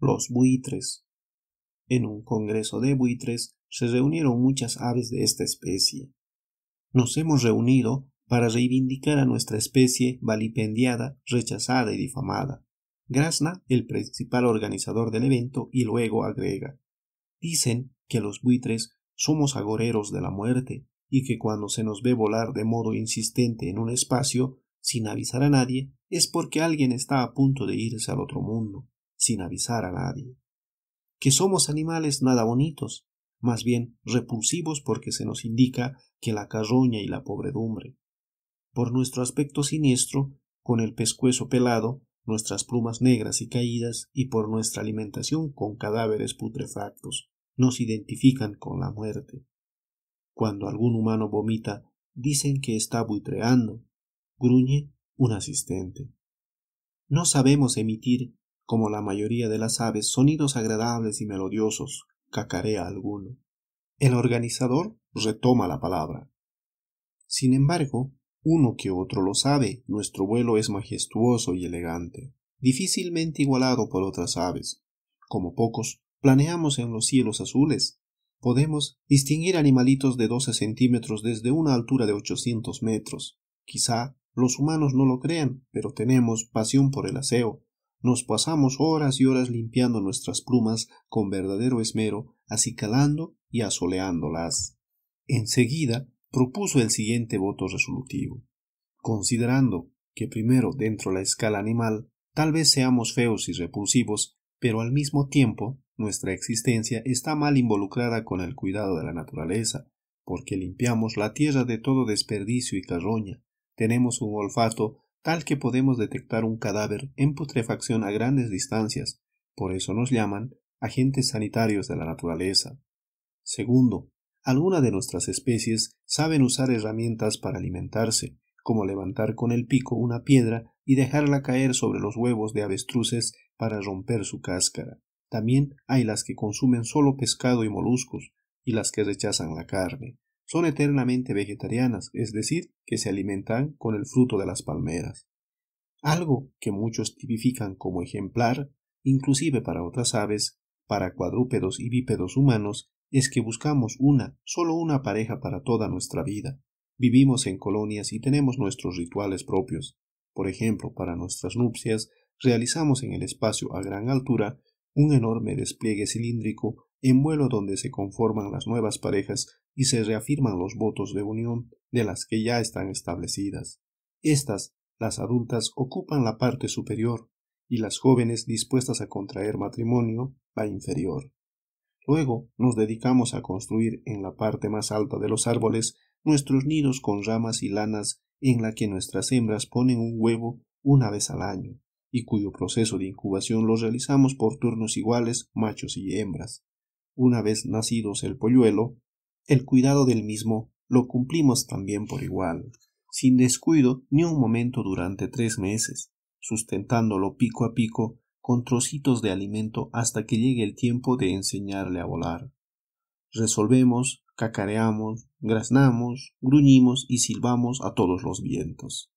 los buitres. En un congreso de buitres se reunieron muchas aves de esta especie. Nos hemos reunido para reivindicar a nuestra especie valipendiada, rechazada y difamada. Grasna, el principal organizador del evento, y luego agrega Dicen que los buitres somos agoreros de la muerte, y que cuando se nos ve volar de modo insistente en un espacio, sin avisar a nadie, es porque alguien está a punto de irse al otro mundo sin avisar a nadie. Que somos animales nada bonitos, más bien repulsivos porque se nos indica que la carroña y la pobredumbre. Por nuestro aspecto siniestro, con el pescuezo pelado, nuestras plumas negras y caídas, y por nuestra alimentación con cadáveres putrefactos, nos identifican con la muerte. Cuando algún humano vomita, dicen que está buitreando, gruñe un asistente. No sabemos emitir como la mayoría de las aves, sonidos agradables y melodiosos, cacarea alguno. El organizador retoma la palabra. Sin embargo, uno que otro lo sabe, nuestro vuelo es majestuoso y elegante, difícilmente igualado por otras aves. Como pocos, planeamos en los cielos azules. Podemos distinguir animalitos de doce centímetros desde una altura de ochocientos metros. Quizá los humanos no lo crean, pero tenemos pasión por el aseo, nos pasamos horas y horas limpiando nuestras plumas con verdadero esmero, acicalando y asoleándolas. Enseguida propuso el siguiente voto resolutivo. Considerando que primero dentro la escala animal, tal vez seamos feos y repulsivos, pero al mismo tiempo nuestra existencia está mal involucrada con el cuidado de la naturaleza, porque limpiamos la tierra de todo desperdicio y carroña, tenemos un olfato tal que podemos detectar un cadáver en putrefacción a grandes distancias, por eso nos llaman agentes sanitarios de la naturaleza. Segundo, algunas de nuestras especies saben usar herramientas para alimentarse, como levantar con el pico una piedra y dejarla caer sobre los huevos de avestruces para romper su cáscara. También hay las que consumen solo pescado y moluscos, y las que rechazan la carne son eternamente vegetarianas, es decir, que se alimentan con el fruto de las palmeras. Algo que muchos tipifican como ejemplar, inclusive para otras aves, para cuadrúpedos y bípedos humanos, es que buscamos una, solo una pareja para toda nuestra vida. Vivimos en colonias y tenemos nuestros rituales propios. Por ejemplo, para nuestras nupcias, realizamos en el espacio a gran altura un enorme despliegue cilíndrico en vuelo donde se conforman las nuevas parejas y se reafirman los votos de unión de las que ya están establecidas. Estas, las adultas, ocupan la parte superior y las jóvenes dispuestas a contraer matrimonio, la inferior. Luego nos dedicamos a construir en la parte más alta de los árboles nuestros nidos con ramas y lanas en la que nuestras hembras ponen un huevo una vez al año, y cuyo proceso de incubación lo realizamos por turnos iguales machos y hembras una vez nacidos el polluelo, el cuidado del mismo lo cumplimos también por igual, sin descuido ni un momento durante tres meses, sustentándolo pico a pico con trocitos de alimento hasta que llegue el tiempo de enseñarle a volar. Resolvemos, cacareamos, graznamos, gruñimos y silbamos a todos los vientos.